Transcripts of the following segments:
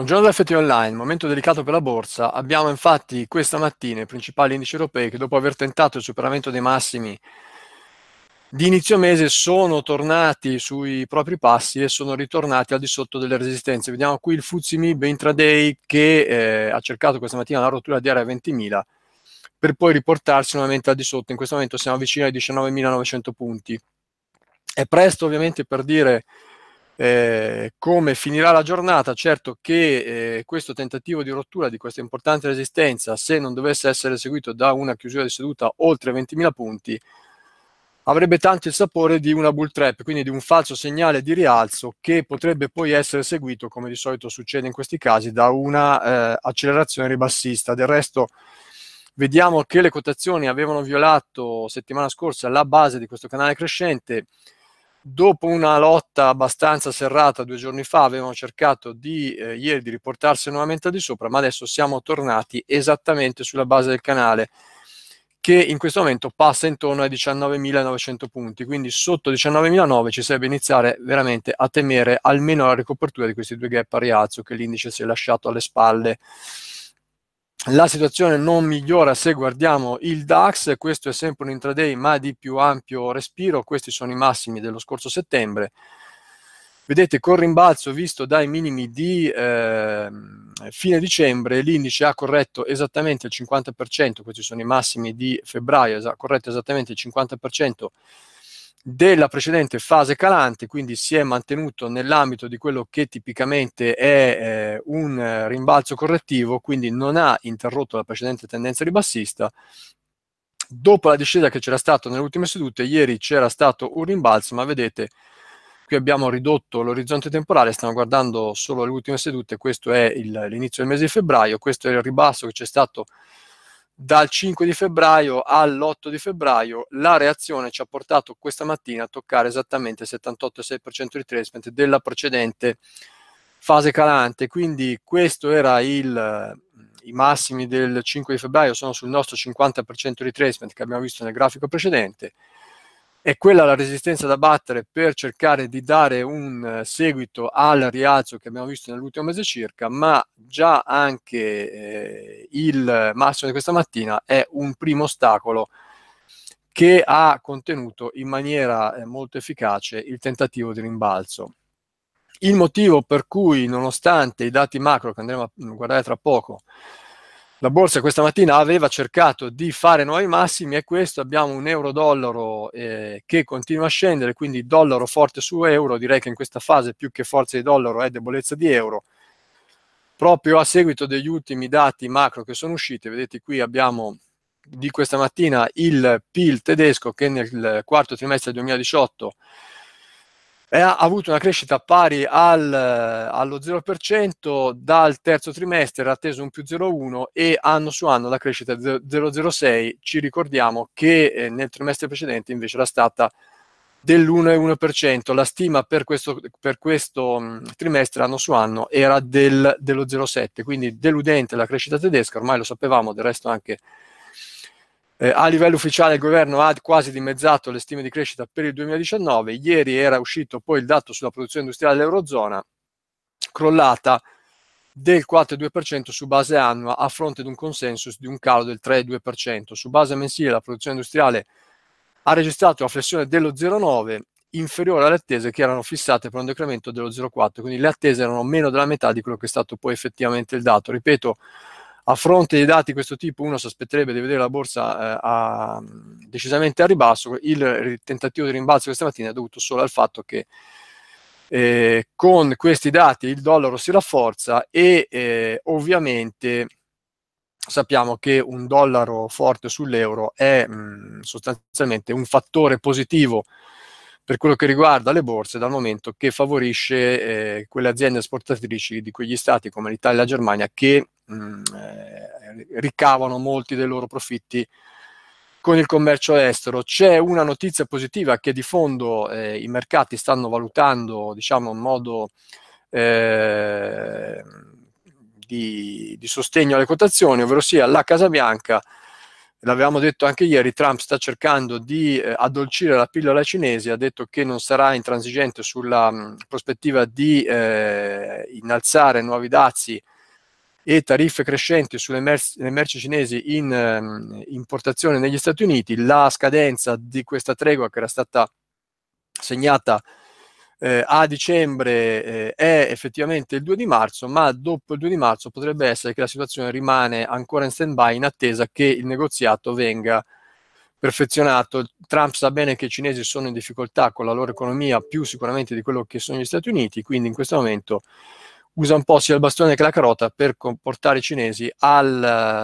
Buongiorno da FT Online, momento delicato per la borsa. Abbiamo infatti questa mattina i principali indici europei che dopo aver tentato il superamento dei massimi di inizio mese sono tornati sui propri passi e sono ritornati al di sotto delle resistenze. Vediamo qui il Fuzzi Mib intraday che eh, ha cercato questa mattina la rottura di area 20.000 per poi riportarsi nuovamente al di sotto. In questo momento siamo vicini ai 19.900 punti. È presto ovviamente per dire eh, come finirà la giornata? Certo che eh, questo tentativo di rottura di questa importante resistenza, se non dovesse essere seguito da una chiusura di seduta oltre 20.000 punti, avrebbe tanto il sapore di una bull trap, quindi di un falso segnale di rialzo che potrebbe poi essere seguito, come di solito succede in questi casi, da una eh, accelerazione ribassista. Del resto vediamo che le quotazioni avevano violato settimana scorsa la base di questo canale crescente, dopo una lotta abbastanza serrata due giorni fa avevano cercato di, eh, ieri di riportarsi nuovamente al di sopra, ma adesso siamo tornati esattamente sulla base del canale che in questo momento passa intorno ai 19.900 punti, quindi sotto 19.900 ci sarebbe iniziare veramente a temere almeno la ricopertura di questi due gap a rialzo che l'indice si è lasciato alle spalle la situazione non migliora se guardiamo il DAX, questo è sempre un intraday ma di più ampio respiro, questi sono i massimi dello scorso settembre. Vedete, con rimbalzo visto dai minimi di eh, fine dicembre, l'indice ha corretto esattamente il 50%, questi sono i massimi di febbraio, ha corretto esattamente il 50% della precedente fase calante, quindi si è mantenuto nell'ambito di quello che tipicamente è eh, un eh, rimbalzo correttivo, quindi non ha interrotto la precedente tendenza ribassista. Dopo la discesa che c'era stata nelle ultime sedute, ieri c'era stato un rimbalzo, ma vedete, qui abbiamo ridotto l'orizzonte temporale, stiamo guardando solo le ultime sedute, questo è il, l'inizio del mese di febbraio, questo è il ribasso che c'è stato dal 5 di febbraio all'8 di febbraio la reazione ci ha portato questa mattina a toccare esattamente il 78,6% di retracement della precedente fase calante, quindi questo era il, i massimi del 5 di febbraio, sono sul nostro 50% di retracement che abbiamo visto nel grafico precedente, è quella la resistenza da battere per cercare di dare un eh, seguito al rialzo che abbiamo visto nell'ultimo mese circa, ma già anche eh, il massimo di questa mattina è un primo ostacolo che ha contenuto in maniera eh, molto efficace il tentativo di rimbalzo. Il motivo per cui, nonostante i dati macro che andremo a guardare tra poco, la borsa questa mattina aveva cercato di fare nuovi massimi e questo abbiamo un euro-dollaro eh, che continua a scendere, quindi dollaro forte su euro, direi che in questa fase più che forza di dollaro è debolezza di euro, proprio a seguito degli ultimi dati macro che sono usciti, vedete qui abbiamo di questa mattina il PIL tedesco che nel quarto trimestre 2018 ha avuto una crescita pari al, allo 0%, dal terzo trimestre ha atteso un più 0,1 e anno su anno la crescita è 0,06. Ci ricordiamo che eh, nel trimestre precedente invece era stata dell'1,1%, la stima per questo, per questo, mm, trimestre anno su anno era del, dello 0,7, quindi deludente la crescita tedesca, ormai lo sapevamo, del resto anche eh, a livello ufficiale il governo ha quasi dimezzato le stime di crescita per il 2019. Ieri era uscito poi il dato sulla produzione industriale dell'Eurozona, crollata del 4,2% su base annua a fronte di un consensus di un calo del 3,2%. Su base mensile la produzione industriale ha registrato una flessione dello 0,9 inferiore alle attese che erano fissate per un decremento dello 0,4, quindi le attese erano meno della metà di quello che è stato poi effettivamente il dato. Ripeto, a fronte di dati di questo tipo uno si aspetterebbe di vedere la borsa eh, a, decisamente a ribasso, il tentativo di rimbalzo questa mattina è dovuto solo al fatto che eh, con questi dati il dollaro si rafforza e eh, ovviamente sappiamo che un dollaro forte sull'euro è mh, mm, sostanzialmente un fattore positivo per quello che riguarda le borse dal momento che favorisce eh, quelle aziende esportatrici di quegli stati come l'Italia e la Germania che Mm, eh, ricavano molti dei loro profitti con il commercio estero. C'è una notizia positiva che di fondo eh, i mercati stanno valutando diciamo, in modo eh, di, di, sostegno alle quotazioni, ovvero sia la Casa Bianca, l'avevamo detto anche ieri, Trump sta cercando di eh, addolcire la pillola cinese, ha detto che non sarà intransigente sulla mh, mm, prospettiva di eh, innalzare nuovi dazi e tariffe crescenti sulle merci, merci cinesi in um, importazione negli Stati Uniti, la scadenza di questa tregua che era stata segnata eh, a dicembre eh, è effettivamente il 2 di marzo, ma dopo il 2 di marzo potrebbe essere che la situazione rimane ancora in stand-by in attesa che il negoziato venga perfezionato. Trump sa bene che i cinesi sono in difficoltà con la loro economia, più sicuramente di quello che sono gli Stati Uniti, quindi in questo momento usa un po' sia il bastone che la carota per portare i cinesi al,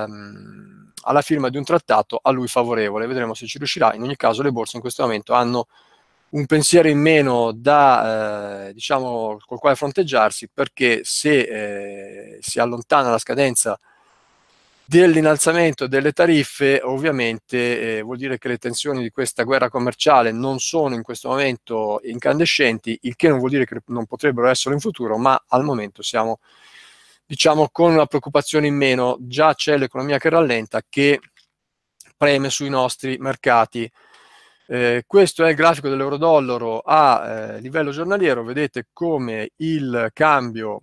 ehm, alla firma di un trattato a lui favorevole. Vedremo se ci riuscirà. In ogni caso le borse in questo momento hanno un pensiero in meno da, eh, diciamo, col quale fronteggiarsi perché se eh, si allontana la scadenza dell'innalzamento delle tariffe ovviamente eh, vuol dire che le tensioni di questa guerra commerciale non sono in questo momento incandescenti, il che non vuol dire che non potrebbero essere in futuro, ma al momento siamo diciamo con una preoccupazione in meno, già c'è l'economia che rallenta che preme sui nostri mercati. Eh, questo è il grafico dell'euro-dollaro a eh, livello giornaliero, vedete come il cambio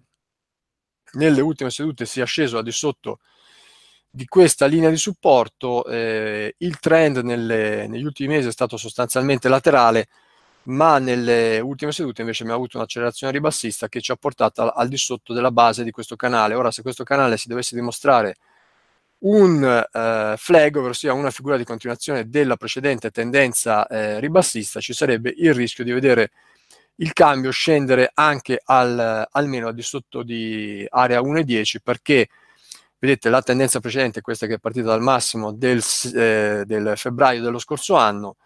nelle ultime sedute sia sceso al di sotto di questa linea di supporto eh, il trend nelle, negli ultimi mesi è stato sostanzialmente laterale, ma nelle ultime sedute invece abbiamo avuto un'accelerazione ribassista che ci ha portato al, al, di sotto della base di questo canale. Ora, se questo canale si dovesse dimostrare un eh, flag, ovvero una figura di continuazione della precedente tendenza eh, ribassista, ci sarebbe il rischio di vedere il cambio scendere anche al, almeno al di sotto di area 1,10 perché Vedete, la tendenza precedente questa che è partita dal massimo del, eh, del febbraio dello scorso anno.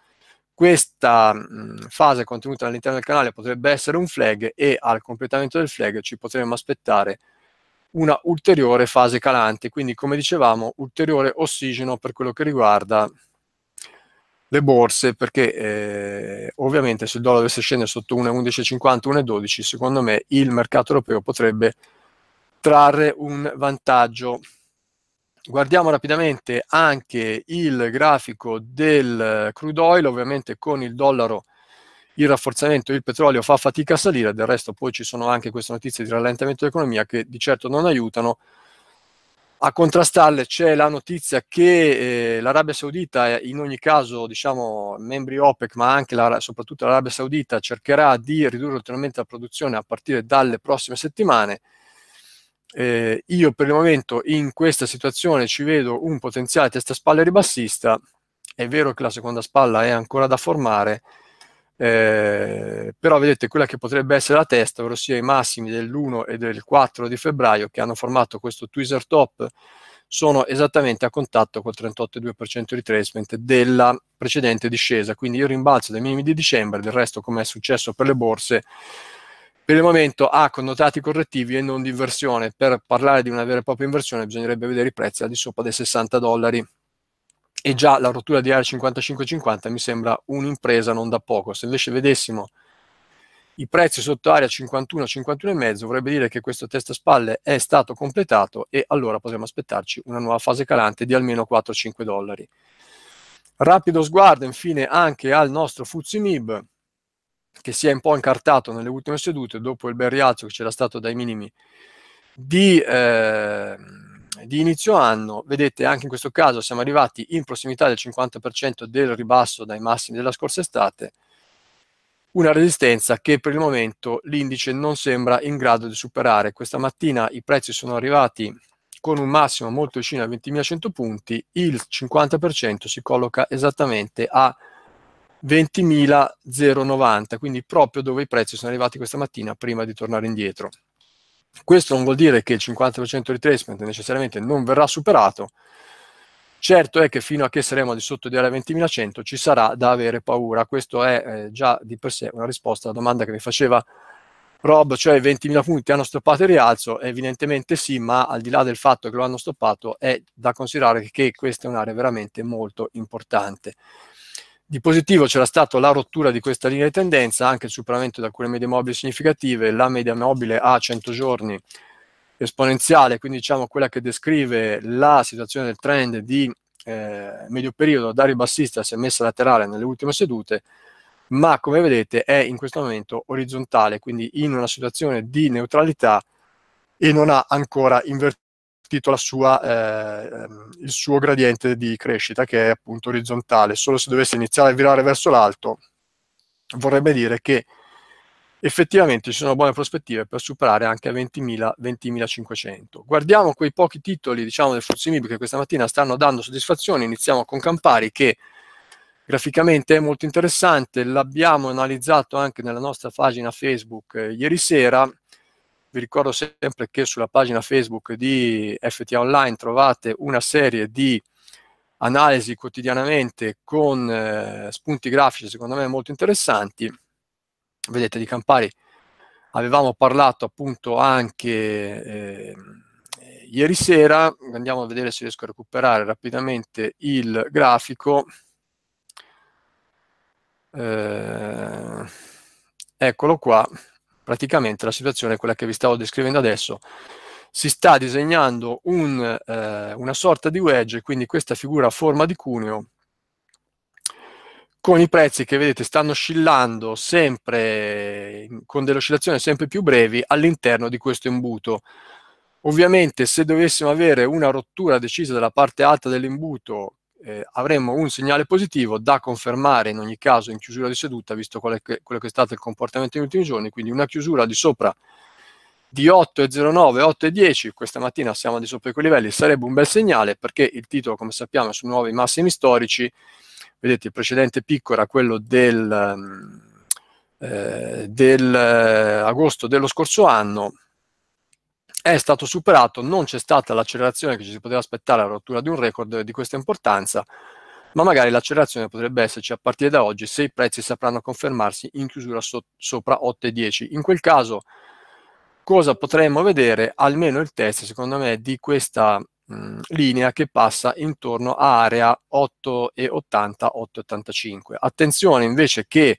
Questa mh, mm, fase contenuta all'interno del canale potrebbe essere un flag e al completamento del flag ci potremmo aspettare una ulteriore fase calante, quindi come dicevamo ulteriore ossigeno per quello che riguarda le borse, perché eh, ovviamente se il dollaro dovesse scendere sotto 1,11,50, 1,12, secondo me il mercato europeo potrebbe trarre un vantaggio. Guardiamo rapidamente anche il grafico del eh, crude oil, ovviamente con il dollaro il rafforzamento del petrolio fa fatica a salire, del resto poi ci sono anche queste notizie di rallentamento dell'economia che di certo non aiutano. A contrastarle c'è la notizia che eh, l'Arabia Saudita, in ogni caso, diciamo, membri OPEC, ma anche la, soprattutto l'Arabia Saudita, cercherà di ridurre ulteriormente la produzione a partire dalle prossime settimane eh, io per il momento in questa situazione ci vedo un potenziale testa spalla ribassista, è vero che la seconda spalla è ancora da formare, eh, però vedete quella che potrebbe essere la testa, ovvero sia i massimi dell'1 e del 4 di febbraio che hanno formato questo tweezer top, sono esattamente a contatto col 38,2% di retracement della precedente discesa, quindi io rimbalzo dai minimi di dicembre, del resto come è successo per le borse, per il momento ha connotati correttivi e non di inversione. Per parlare di una vera e propria inversione bisognerebbe vedere i prezzi al di sopra dei 60 dollari. E già la rottura di area 55-50 mi sembra un'impresa non da poco. Se invece vedessimo i prezzi sotto area 51-51,5 vorrebbe dire che questo test a spalle è stato completato e allora potremmo aspettarci una nuova fase calante di almeno 4-5 dollari. Rapido sguardo infine anche al nostro Fuzzi MIB che si è un po' incartato nelle ultime sedute dopo il bel rialzo che c'era stato dai minimi di, eh, di inizio anno, vedete anche in questo caso siamo arrivati in prossimità del 50% del ribasso dai massimi della scorsa estate, una resistenza che per il momento l'indice non sembra in grado di superare. Questa mattina i prezzi sono arrivati con un massimo molto vicino a 20.100 punti, il 50% si colloca esattamente a 20.090, quindi proprio dove i prezzi sono arrivati questa mattina prima di tornare indietro. Questo non vuol dire che il 50% di retracement necessariamente non verrà superato, certo è che fino a che saremo di sotto di area 20.100 ci sarà da avere paura, questo è eh, già di per sé una risposta alla domanda che mi faceva Rob, cioè 20.000 punti hanno stoppato il rialzo? Evidentemente sì, ma al di là del fatto che lo hanno stoppato è da considerare che questa è un'area veramente molto importante. Di positivo c'era stata la rottura di questa linea di tendenza, anche il superamento di alcune medie mobili significative, la media mobile a 100 giorni esponenziale, quindi diciamo quella che descrive la situazione del trend di eh, medio periodo da ribassista si è messa laterale nelle ultime sedute, ma come vedete è in questo momento orizzontale, quindi in una situazione di neutralità e non ha ancora invertito sua, eh, ehm, il suo gradiente di crescita che è appunto orizzontale. Solo se dovesse iniziare a virare verso l'alto vorrebbe dire che effettivamente ci sono buone prospettive per superare anche 20.000, 20.500. Guardiamo quei pochi titoli diciamo, del FTSE che questa mattina stanno dando soddisfazione, iniziamo con Campari che graficamente è molto interessante, l'abbiamo analizzato anche nella nostra pagina Facebook eh, ieri sera, vi ricordo sempre che sulla pagina Facebook di FTA Online trovate una serie di analisi quotidianamente con eh, spunti grafici secondo me molto interessanti. Vedete di Campari avevamo parlato appunto anche eh, ieri sera, andiamo a vedere se riesco a recuperare rapidamente il grafico. Eh, eccolo qua, praticamente la situazione è quella che vi stavo descrivendo adesso. Si sta disegnando un, eh, una sorta di wedge, quindi questa figura a forma di cuneo, con i prezzi che vedete stanno oscillando sempre, con delle oscillazioni sempre più brevi all'interno di questo imbuto. Ovviamente se dovessimo avere una rottura decisa dalla parte alta dell'imbuto eh, avremmo un segnale positivo da confermare in ogni caso in chiusura di seduta, visto quello che, quello che è stato il comportamento negli ultimi giorni, quindi una chiusura di sopra di 8,09, 8,10, questa mattina siamo di sopra quei livelli, sarebbe un bel segnale perché il titolo, come sappiamo, è su nuovi massimi storici, vedete il precedente picco era quello del, ehm, eh, del eh, agosto dello scorso anno, è stato superato, non c'è stata l'accelerazione che ci si poteva aspettare alla rottura di un record di questa importanza, ma magari l'accelerazione potrebbe esserci a partire da oggi se i prezzi sapranno confermarsi in chiusura so- sopra 8,10. In quel caso, cosa potremmo vedere? Almeno il test, secondo me, di questa mh, linea che passa intorno a area 8,80-8,85. Attenzione invece che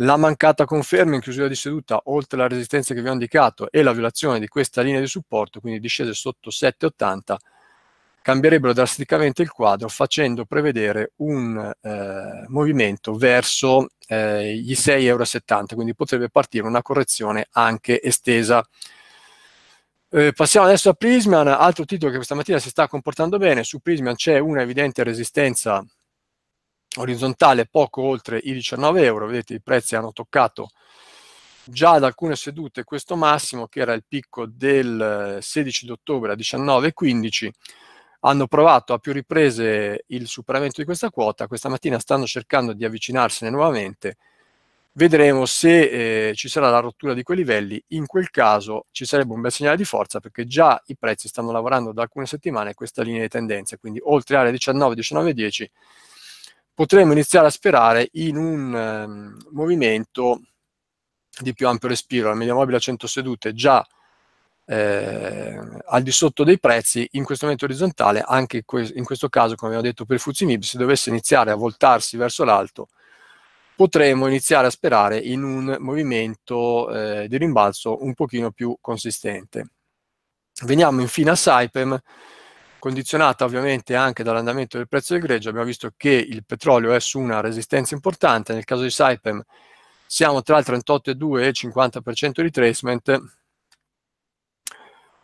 la mancata conferma in chiusura di seduta, oltre alla resistenza che vi ho indicato e la violazione di questa linea di supporto, quindi discese sotto 7,80, cambierebbero drasticamente il quadro facendo prevedere un eh, movimento verso eh, gli 6,70 euro, quindi potrebbe partire una correzione anche estesa. Eh, passiamo adesso a Prismian, altro titolo che questa mattina si sta comportando bene, su Prismian c'è una evidente resistenza orizzontale poco oltre i 19 euro, vedete i prezzi hanno toccato già da alcune sedute questo massimo che era il picco del 16 eh, ottobre a 19,15 hanno provato a più riprese il superamento di questa quota, questa mattina stanno cercando di avvicinarsene nuovamente, vedremo se eh, ci sarà la rottura di quei livelli, in quel caso ci sarebbe un bel segnale di forza perché già i prezzi stanno lavorando da alcune settimane questa linea di tendenza, quindi oltre alle 19, 19,10 potremmo iniziare a sperare in un um, movimento di più ampio respiro, la media mobile a 100 sedute già eh, al di sotto dei prezzi, in questo momento orizzontale, anche que in questo caso, come abbiamo detto per Fuzimib, se dovesse iniziare a voltarsi verso l'alto, potremmo iniziare a sperare in un movimento eh, di rimbalzo un pochino più consistente. Veniamo infine a Saipem, condizionata ovviamente anche dall'andamento del prezzo del greggio, abbiamo visto che il petrolio è su una resistenza importante, nel caso di Saipem siamo tra il 38,2 e il 50% di retracement,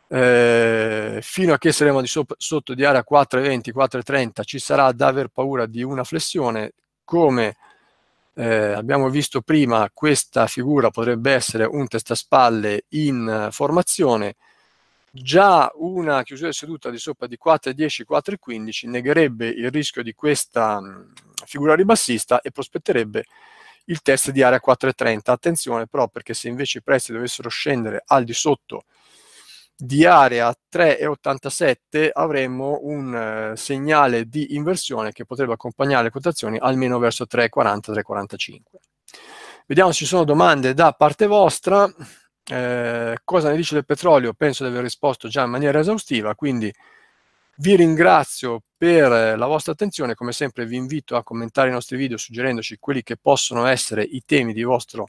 eh, fino a che saremo di sopra, sotto di area 4,20, 4,30 ci sarà da aver paura di una flessione, come eh, abbiamo visto prima questa figura potrebbe essere un testaspalle in formazione, Già una chiusura di seduta di sopra di 4,10, 4,15 negherebbe il rischio di questa mm, figura ribassista e prospetterebbe il test di area 4,30. Attenzione però perché se invece i prezzi dovessero scendere al di sotto di area 3,87 avremmo un uh, segnale di inversione che potrebbe accompagnare le quotazioni almeno verso 3,40-3,45. Vediamo se ci sono domande da parte vostra. Eh, cosa ne dice del petrolio? Penso di aver risposto già in maniera esaustiva, quindi vi ringrazio per la vostra attenzione, come sempre vi invito a commentare i nostri video suggerendoci quelli che possono essere i temi di vostro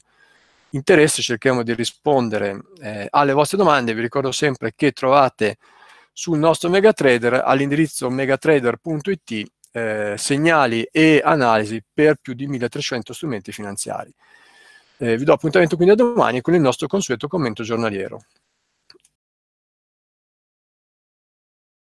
interesse, cerchiamo di rispondere eh, alle vostre domande, vi ricordo sempre che trovate sul nostro Megatrader all'indirizzo megatrader.it eh, segnali e analisi per più di 1300 strumenti finanziari. Eh, vi do appuntamento quindi a domani con il nostro consueto commento giornaliero.